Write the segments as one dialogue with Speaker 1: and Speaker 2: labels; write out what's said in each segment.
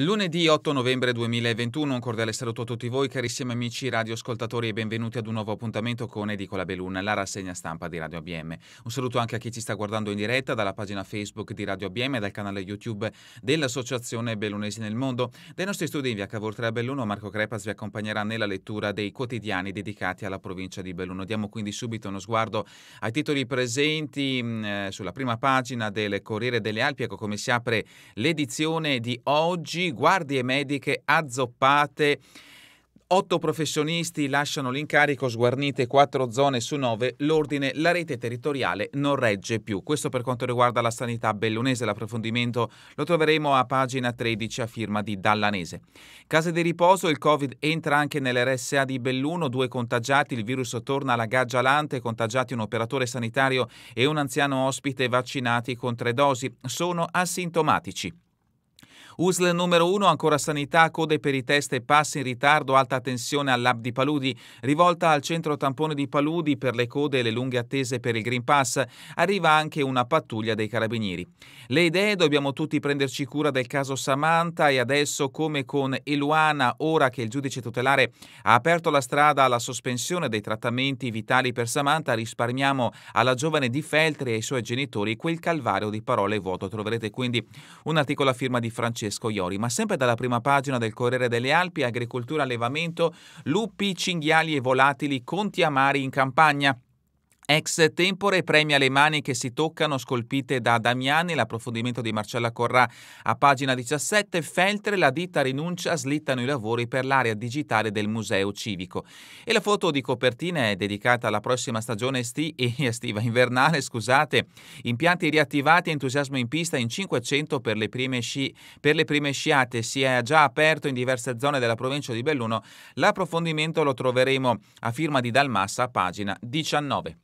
Speaker 1: Lunedì 8 novembre 2021, un cordiale saluto a tutti voi carissimi amici radioascoltatori e benvenuti ad un nuovo appuntamento con Edicola Belun, la rassegna stampa di Radio ABM. Un saluto anche a chi ci sta guardando in diretta dalla pagina Facebook di Radio ABM e dal canale YouTube dell'Associazione Bellunesi nel Mondo. Dai nostri studi in via Cavortre a Belluno, Marco Crepas vi accompagnerà nella lettura dei quotidiani dedicati alla provincia di Belluno. Diamo quindi subito uno sguardo ai titoli presenti mm, eh, sulla prima pagina del Corriere delle Alpi, ecco come si apre l'edizione di oggi guardie mediche azzoppate. Otto professionisti lasciano l'incarico, sguarnite quattro zone su nove, l'ordine, la rete territoriale non regge più. Questo per quanto riguarda la sanità bellunese, l'approfondimento lo troveremo a pagina 13 a firma di Dallanese. Case di riposo, il Covid entra anche nell'RSA di Belluno, due contagiati, il virus torna alla gaggia lante, contagiati un operatore sanitario e un anziano ospite vaccinati con tre dosi, sono asintomatici. USL numero 1 ancora sanità, code per i test e passi in ritardo, alta tensione all'app di Paludi, rivolta al centro tampone di Paludi per le code e le lunghe attese per il Green Pass, arriva anche una pattuglia dei carabinieri. Le idee, dobbiamo tutti prenderci cura del caso Samantha e adesso come con Eluana, ora che il giudice tutelare ha aperto la strada alla sospensione dei trattamenti vitali per Samantha, risparmiamo alla giovane di Feltri e ai suoi genitori quel calvario di parole vuoto. Troverete quindi un articolo a firma di Francesco Francesco Iori, ma sempre dalla prima pagina del Corriere delle Alpi, agricoltura, allevamento, lupi, cinghiali e volatili, conti amari in campagna. Ex tempore premia le mani che si toccano scolpite da Damiani, l'approfondimento di Marcella Corrà a pagina 17, Feltre, la ditta rinuncia, slittano i lavori per l'area digitale del Museo Civico. E la foto di copertina è dedicata alla prossima stagione esti- eh, estiva invernale, scusate, impianti riattivati, entusiasmo in pista in 500 per le, prime sci- per le prime sciate, si è già aperto in diverse zone della provincia di Belluno, l'approfondimento lo troveremo a firma di Dalmassa a pagina 19.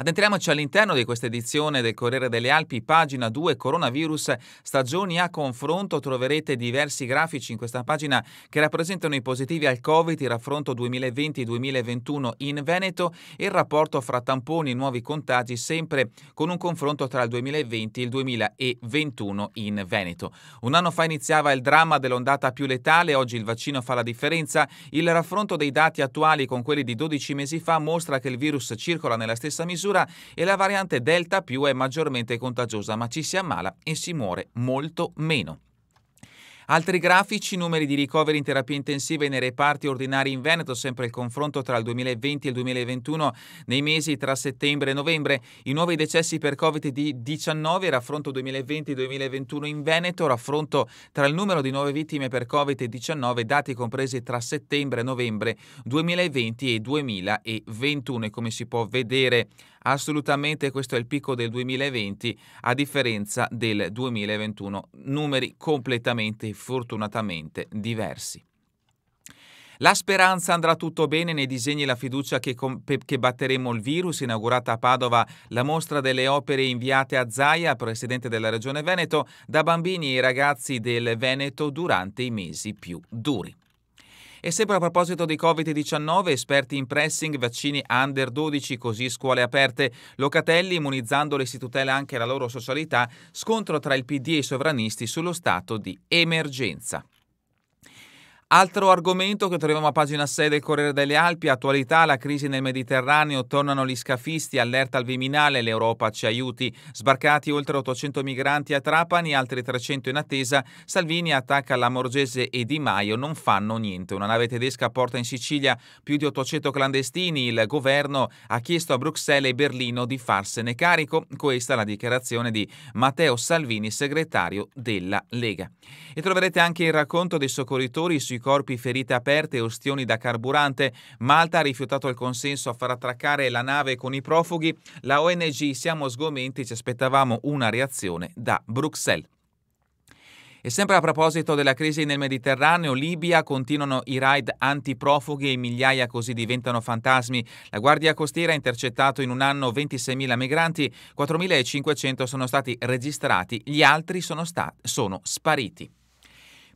Speaker 1: Adentriamoci all'interno di questa edizione del Corriere delle Alpi, pagina 2, coronavirus, stagioni a confronto. Troverete diversi grafici in questa pagina che rappresentano i positivi al Covid, il raffronto 2020-2021 in Veneto e il rapporto fra tamponi e nuovi contagi, sempre con un confronto tra il 2020 e il 2021 in Veneto. Un anno fa iniziava il dramma dell'ondata più letale, oggi il vaccino fa la differenza. Il raffronto dei dati attuali con quelli di 12 mesi fa mostra che il virus circola nella stessa misura misura e la variante Delta più è maggiormente contagiosa, ma ci si ammala e si muore molto meno. Altri grafici, numeri di ricoveri in terapia intensiva e nei reparti ordinari in Veneto, sempre il confronto tra il 2020 e il 2021, nei mesi tra settembre e novembre, i nuovi decessi per Covid-19, raffronto 2020-2021 in Veneto, raffronto tra il numero di nuove vittime per Covid-19, dati compresi tra settembre e novembre 2020 e 2021 e come si può vedere Assolutamente questo è il picco del 2020 a differenza del 2021, numeri completamente fortunatamente diversi. La speranza andrà tutto bene nei disegni e la fiducia che, che, batteremo il virus, inaugurata a Padova la mostra delle opere inviate a Zaia, presidente della Regione Veneto, da bambini e ragazzi del Veneto durante i mesi più duri. E sempre a proposito di Covid-19, esperti in pressing, vaccini under 12, così scuole aperte. Locatelli, immunizzandole si tutela anche la loro socialità, scontro tra il PD e i sovranisti sullo stato di emergenza. Altro argomento che troviamo a pagina 6 del Corriere delle Alpi, attualità, la crisi nel Mediterraneo, tornano gli scafisti, allerta al Viminale, l'Europa ci aiuti, sbarcati oltre 800 migranti a Trapani, altri 300 in attesa, Salvini attacca la Morgese e Di Maio, non fanno niente. Una nave tedesca porta in Sicilia più di 800 clandestini, il governo ha chiesto a Bruxelles e Berlino di farsene carico, questa è la dichiarazione di Matteo Salvini, segretario della Lega. E troverete anche il racconto dei soccorritori sui corpi, ferite aperte e ostioni da carburante. Malta ha rifiutato il consenso a far attraccare la nave con i profughi. La ONG Siamo sgomenti ci aspettavamo una reazione da Bruxelles. E sempre a proposito della crisi nel Mediterraneo, Libia continuano i raid antiprofughi e migliaia così diventano fantasmi. La Guardia Costiera ha intercettato in un anno 26.000 migranti, 4.500 sono stati registrati, gli altri sono, stat- sono spariti.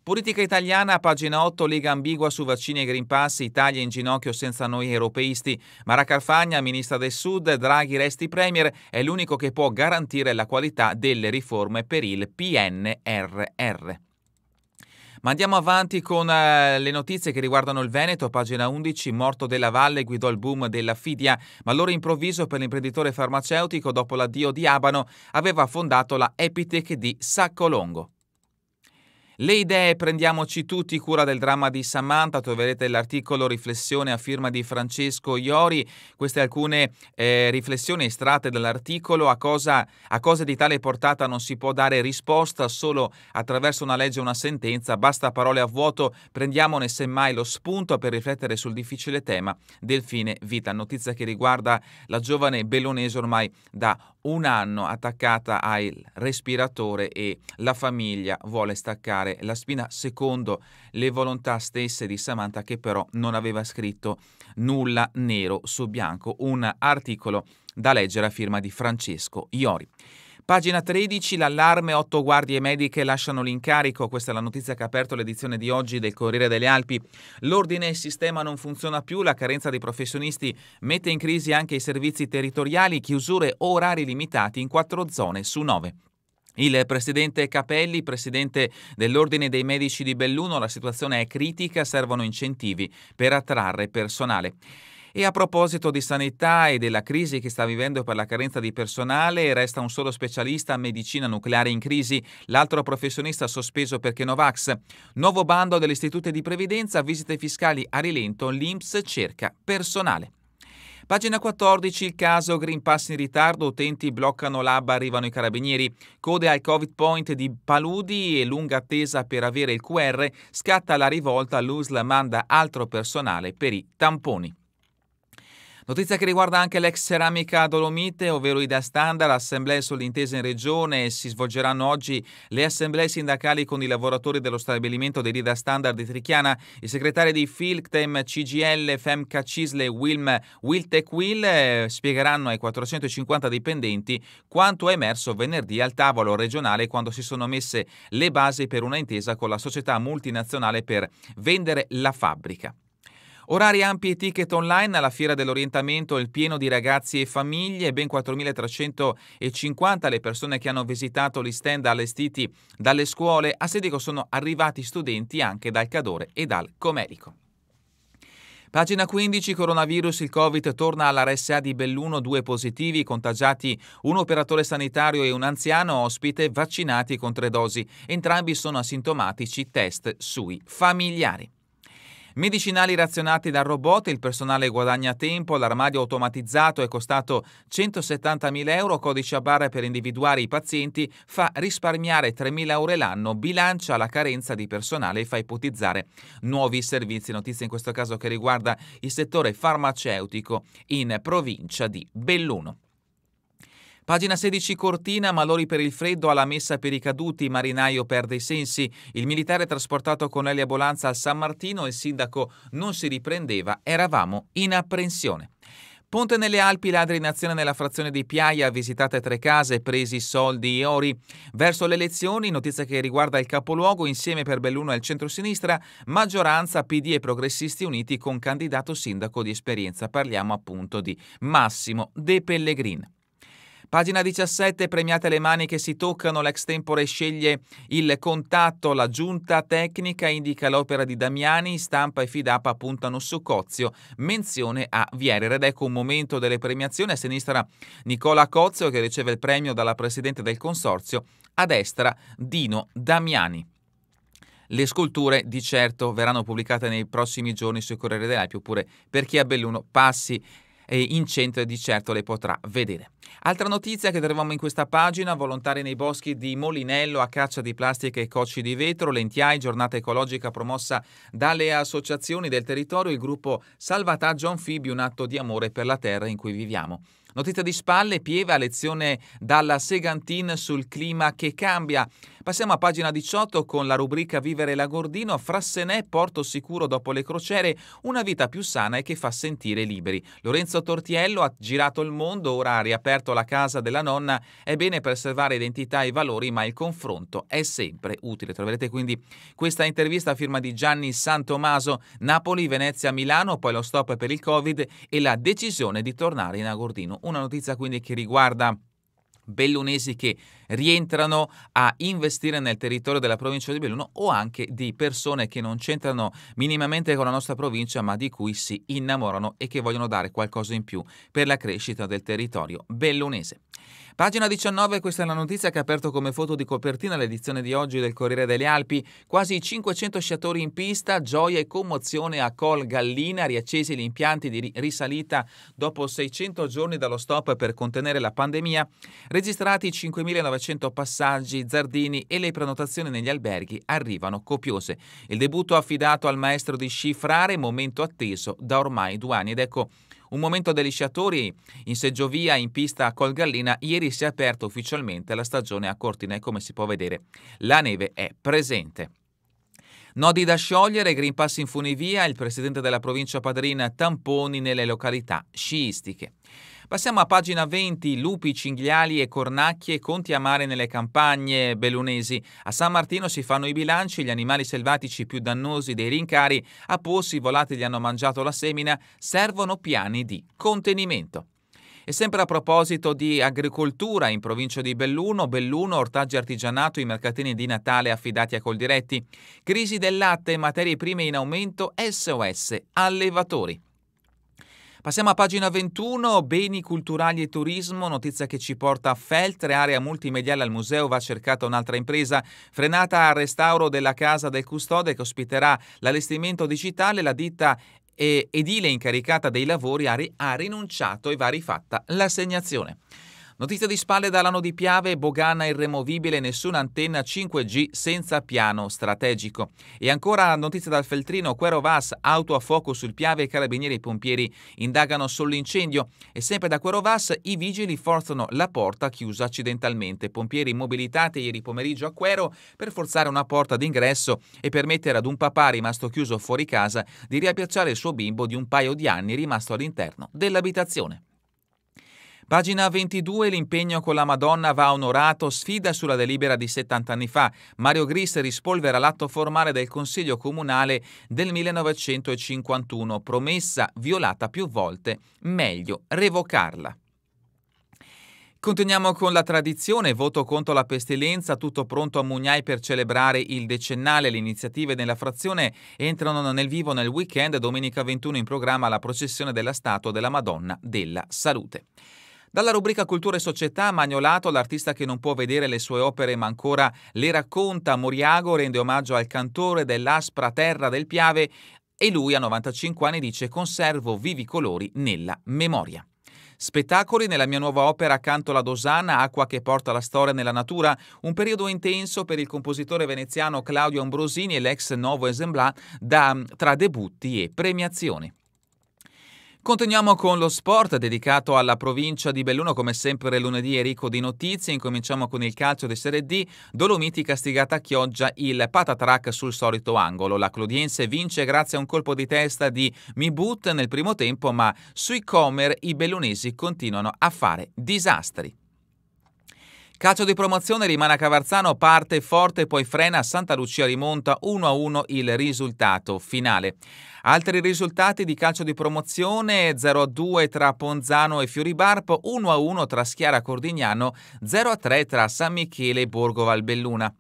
Speaker 1: Politica italiana, pagina 8, Lega ambigua su vaccini e Green Pass, Italia in ginocchio senza noi europeisti. Mara Carfagna, ministra del Sud, Draghi resti premier, è l'unico che può garantire la qualità delle riforme per il PNRR. Ma andiamo avanti con eh, le notizie che riguardano il Veneto, pagina 11, morto della valle guidò il boom della Fidia, ma loro improvviso per l'imprenditore farmaceutico dopo l'addio di Abano aveva fondato la Epitech di Saccolongo. Le idee, prendiamoci tutti cura del dramma di Samantha, troverete l'articolo Riflessione a firma di Francesco Iori, queste alcune eh, riflessioni estratte dall'articolo, a, cosa, a cose di tale portata non si può dare risposta solo attraverso una legge o una sentenza, basta parole a vuoto, prendiamone semmai lo spunto per riflettere sul difficile tema del fine vita, notizia che riguarda la giovane bellonese ormai da un anno attaccata al respiratore e la famiglia vuole staccare la spina secondo le volontà stesse di Samantha che però non aveva scritto nulla nero su bianco, un articolo da leggere a firma di Francesco Iori. Pagina 13, l'allarme, otto guardie mediche lasciano l'incarico, questa è la notizia che ha aperto l'edizione di oggi del Corriere delle Alpi. L'ordine e il sistema non funziona più, la carenza dei professionisti mette in crisi anche i servizi territoriali, chiusure o orari limitati in quattro zone su nove. Il presidente Capelli, presidente dell'Ordine dei Medici di Belluno, la situazione è critica, servono incentivi per attrarre personale. E a proposito di sanità e della crisi che sta vivendo per la carenza di personale, resta un solo specialista a medicina nucleare in crisi, l'altro professionista sospeso perché Novax. Nuovo bando dell'istituto di previdenza, visite fiscali a rilento, l'Inps cerca personale. Pagina 14, il caso Green Pass in ritardo, utenti bloccano l'ABBA, arrivano i carabinieri. Code al Covid Point di Paludi e lunga attesa per avere il QR, scatta la rivolta, l'USL manda altro personale per i tamponi. Notizia che riguarda anche l'ex Ceramica Dolomite, ovvero Ida Standard, assemblee sull'intesa in regione e si svolgeranno oggi le assemblee sindacali con i lavoratori dello stabilimento dell'Ida Standard di Trichiana. I segretari di Filctem, CGL, Femca Cisle, Wilm, Wiltec Will spiegheranno ai 450 dipendenti quanto è emerso venerdì al tavolo regionale quando si sono messe le basi per una intesa con la società multinazionale per vendere la fabbrica. Orari ampi e ticket online alla Fiera dell'Orientamento, il pieno di ragazzi e famiglie, ben 4.350 le persone che hanno visitato gli stand allestiti dalle scuole, a Sedico sono arrivati studenti anche dal Cadore e dal Comerico. Pagina 15, coronavirus, il Covid torna alla RSA di Belluno, due positivi, contagiati un operatore sanitario e un anziano ospite vaccinati con tre dosi. Entrambi sono asintomatici, test sui familiari. Medicinali razionati da robot, il personale guadagna tempo, l'armadio automatizzato è costato 170.000 euro, codice a barre per individuare i pazienti, fa risparmiare 3.000 euro l'anno, bilancia la carenza di personale e fa ipotizzare nuovi servizi. Notizia in questo caso che riguarda il settore farmaceutico in provincia di Belluno. Pagina 16 Cortina, malori per il freddo alla messa per i caduti, marinaio perde i sensi, il militare trasportato con Elia Bolanza al San Martino, il sindaco non si riprendeva, eravamo in apprensione. Ponte nelle Alpi, ladri in azione nella frazione di Piaia, visitate tre case, presi soldi e ori. Verso le elezioni, notizia che riguarda il capoluogo, insieme per Belluno e il centro-sinistra, maggioranza PD e progressisti uniti con candidato sindaco di esperienza. Parliamo appunto di Massimo De Pellegrin. Pagina 17, premiate le mani che si toccano, l'extempore sceglie il contatto, la giunta tecnica indica l'opera di Damiani, stampa e Fidapa puntano su Cozio, menzione a Vierer ed ecco un momento delle premiazioni, a sinistra Nicola Cozio che riceve il premio dalla Presidente del Consorzio, a destra Dino Damiani. Le sculture di certo verranno pubblicate nei prossimi giorni sui Corriere dell'Alpi oppure per chi a Belluno passi eh, in centro di certo le potrà vedere. Altra notizia che troviamo in questa pagina, volontari nei boschi di Molinello a caccia di plastiche e cocci di vetro, l'Entiai, giornata ecologica promossa dalle associazioni del territorio, il gruppo Salvataggio Anfibio, un atto di amore per la terra in cui viviamo. Notizia di spalle, Pieva, lezione dalla Segantin sul clima che cambia. Passiamo a pagina 18 con la rubrica Vivere Lagordino, Frassenè, porto sicuro dopo le crociere, una vita più sana e che fa sentire liberi. Lorenzo Tortiello ha girato il mondo, ora ha riaperto la casa della nonna, è bene preservare identità e valori, ma il confronto è sempre utile. Troverete quindi questa intervista a firma di Gianni Santomaso, Napoli, Venezia, Milano, poi lo stop per il Covid e la decisione di tornare in Agordino una notizia quindi che riguarda bellunesi che rientrano a investire nel territorio della provincia di Belluno o anche di persone che non c'entrano minimamente con la nostra provincia ma di cui si innamorano e che vogliono dare qualcosa in più per la crescita del territorio bellunese. Pagina 19, questa è la notizia che ha aperto come foto di copertina l'edizione di oggi del Corriere delle Alpi. Quasi 500 sciatori in pista, gioia e commozione a Col Gallina, riaccesi gli impianti di risalita dopo 600 giorni dallo stop per contenere la pandemia, registrati 5.900 passaggi, zardini e le prenotazioni negli alberghi arrivano copiose. Il debutto affidato al maestro di sci Frare, momento atteso da ormai due anni ed ecco un momento degli sciatori in seggiovia in pista a Colgallina, ieri si è aperta ufficialmente la stagione a Cortina e come si può vedere la neve è presente. Nodi da sciogliere, Green Pass in funivia, il presidente della provincia padrina tamponi nelle località sciistiche. Passiamo a pagina 20, lupi, cinghiali e cornacchie, conti a mare nelle campagne belunesi. A San Martino si fanno i bilanci, gli animali selvatici più dannosi dei rincari, a Pozzi i volatili hanno mangiato la semina, servono piani di contenimento. E sempre a proposito di agricoltura, in provincia di Belluno, Belluno, ortaggi artigianato, i mercatini di Natale affidati a Coldiretti. Crisi del latte, materie prime in aumento, SOS, allevatori. Passiamo a pagina 21, beni culturali e turismo, notizia che ci porta a Feltre, area multimediale al museo, va cercata un'altra impresa, frenata al restauro della casa del custode che ospiterà l'allestimento digitale, la ditta edile incaricata dei lavori ha rinunciato e va rifatta l'assegnazione. Notizia di spalle dall'anno di Piave, Bogana irremovibile, nessuna antenna 5G senza piano strategico. E ancora notizia dal Feltrino, Quero Vas, auto a fuoco sul Piave, carabinieri e pompieri indagano sull'incendio e sempre da Quero Vas i vigili forzano la porta chiusa accidentalmente. Pompieri mobilitate ieri pomeriggio a Quero per forzare una porta d'ingresso e permettere ad un papà rimasto chiuso fuori casa di riapiacciare il suo bimbo di un paio di anni rimasto all'interno dell'abitazione. Pagina 22 l'impegno con la Madonna va onorato, sfida sulla delibera di 70 anni fa. Mario Gris rispolvera l'atto formale del Consiglio Comunale del 1951, promessa violata più volte, meglio revocarla. Continuiamo con la tradizione, voto contro la pestilenza, tutto pronto a Mugnai per celebrare il decennale. Le iniziative della frazione entrano nel vivo nel weekend, domenica 21 in programma la processione della statua della Madonna della Salute. Dalla rubrica Cultura e Società, Magnolato, l'artista che non può vedere le sue opere ma ancora le racconta, Moriago rende omaggio al cantore dell'aspra terra del Piave e lui a 95 anni dice conservo vivi colori nella memoria. Spettacoli nella mia nuova opera Canto la Dosana, acqua che porta la storia nella natura, un periodo intenso per il compositore veneziano Claudio Ambrosini e l'ex Novo Esemblà da, tra debutti e premiazioni. Continuiamo con lo sport dedicato alla provincia di Belluno, come sempre lunedì è ricco di notizie, incominciamo con il calcio di Serie D, Dolomiti castigata a Chioggia, il patatrack sul solito angolo, la Clodiense vince grazie a un colpo di testa di Mibut nel primo tempo, ma sui Comer i bellunesi continuano a fare disastri. Calcio di promozione rimane a Cavarzano, parte forte, poi frena, Santa Lucia rimonta 1-1 il risultato finale. Altri risultati di calcio di promozione 0-2 tra Ponzano e Fioribarpo, 1-1 tra Schiara Cordignano, 0-3 tra San Michele e Borgo Valbelluna.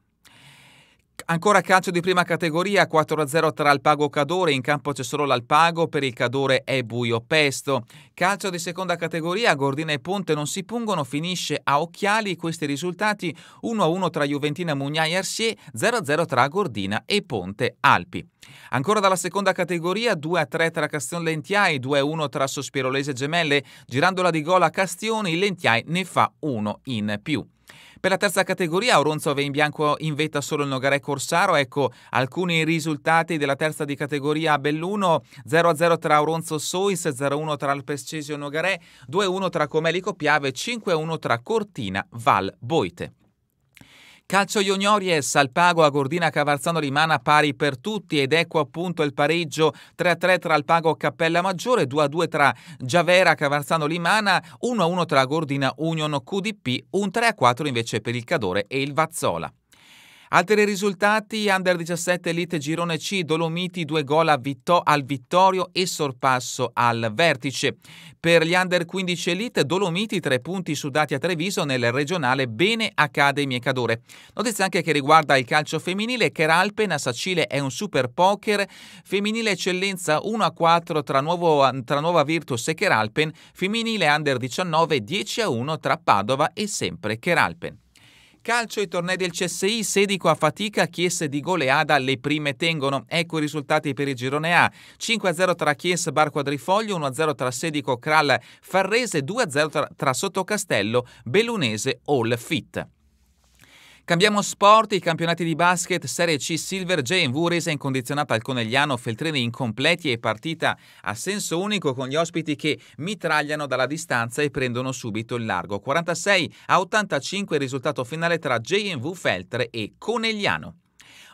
Speaker 1: Ancora calcio di prima categoria, 4-0 tra Alpago Cadore, in campo c'è solo l'Alpago, per il Cadore è buio pesto. Calcio di seconda categoria, Gordina e Ponte non si pungono, finisce a occhiali questi risultati 1-1 tra Juventina Mugnai e Arsier, 0-0 tra Gordina e Ponte Alpi. Ancora dalla seconda categoria, 2-3 tra Castione Lentiai, 2-1 tra Sospirolese Gemelle, girandola di gol a Castioni, Lentiai ne fa uno in più. Per la terza categoria Oronzo aveva in bianco in vetta solo il Nogaré Corsaro, ecco alcuni risultati della terza di categoria a Belluno, 0-0 tra Oronzo Sois, 0-1 tra Alpescesio Nogaré, 2-1 tra Comelico Piave, 5-1 tra Cortina Val Boite. Calcio Juniores, Alpago, Agordina, Cavarzano rimane pari per tutti ed ecco appunto il pareggio 3-3 tra Alpago Cappella Maggiore, 2-2 tra Giavera, Cavarzano Limana, 1-1 tra Agordina, Union QDP, un 3-4 invece per il Cadore e il Vazzola. Altri risultati, Under 17 Elite Girone C, Dolomiti 2 gol Vitto- al Vittorio e sorpasso al vertice. Per gli Under 15 Elite, Dolomiti 3 punti sudati a Treviso nel regionale Bene Academy e Cadore. Notizia anche che riguarda il calcio femminile, Keralpen a Sacile è un super poker, femminile eccellenza 1 4 tra, tra Nuova Virtus e Keralpen, femminile Under 19 10 1 tra Padova e sempre Keralpen. Calcio i tornei del CSI, Sedico a fatica, Chiesa di goleada le prime tengono. Ecco i risultati per il girone A. 5-0 tra Chies Bar Quadrifoglio, 1-0 tra Sedico Kral Farrese, 2-0 tra, tra Sottocastello, Bellunese All Fit. Cambiamo sport, i campionati di basket Serie C Silver J in Vuris è incondizionata al Conegliano Feltrini incompleti e partita a senso unico con gli ospiti che mitragliano dalla distanza e prendono subito il largo. 46 a 85 il risultato finale tra JNV Feltre e Conegliano.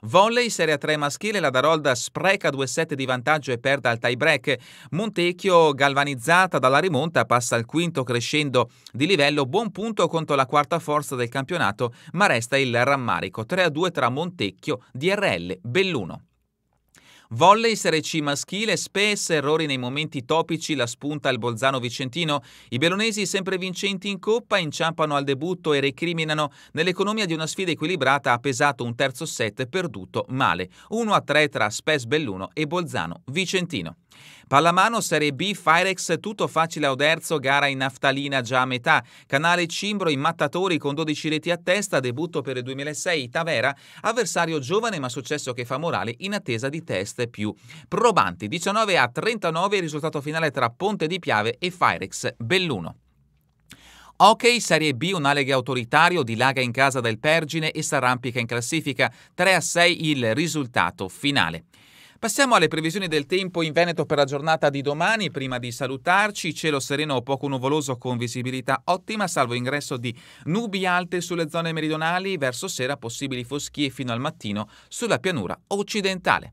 Speaker 1: Volley Serie 3 maschile, la Darolda spreca 2-7 di vantaggio e perde al tie-break. Montecchio, galvanizzata dalla rimonta, passa al quinto crescendo di livello, buon punto contro la quarta forza del campionato, ma resta il rammarico 3-2 tra Montecchio, DRL, Belluno. Volley Serie C maschile, spesso errori nei momenti topici, la spunta al Bolzano Vicentino. I belonesi, sempre vincenti in coppa inciampano al debutto e recriminano nell'economia di una sfida equilibrata ha pesato un terzo set perduto male. 1-3 tra Spes Belluno e Bolzano Vicentino. Pallamano Serie B, Firex, tutto facile a Oderzo, gara in naftalina già a metà. Canale Cimbro in mattatori con 12 reti a testa, debutto per il 2006 Tavera, avversario giovane ma successo che fa morale in attesa di test più probanti. 19 a 39 risultato finale tra Ponte di Piave e Firex Belluno. Ok, Serie B, un Aleghe autoritario, dilaga in casa del Pergine e si arrampica in classifica. 3 a 6 il risultato finale. Passiamo alle previsioni del tempo in Veneto per la giornata di domani. Prima di salutarci, cielo sereno o poco nuvoloso con visibilità ottima, salvo ingresso di nubi alte sulle zone meridionali, verso sera possibili foschie fino al mattino sulla pianura occidentale.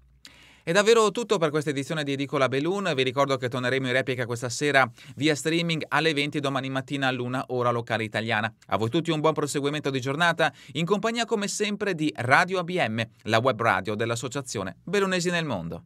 Speaker 1: È davvero tutto per questa edizione di Edicola Belun. Vi ricordo che torneremo in replica questa sera via streaming alle 20 domani mattina luna ora locale italiana. A voi tutti un buon proseguimento di giornata in compagnia come sempre di Radio ABM, la web radio dell'Associazione Belunesi nel Mondo.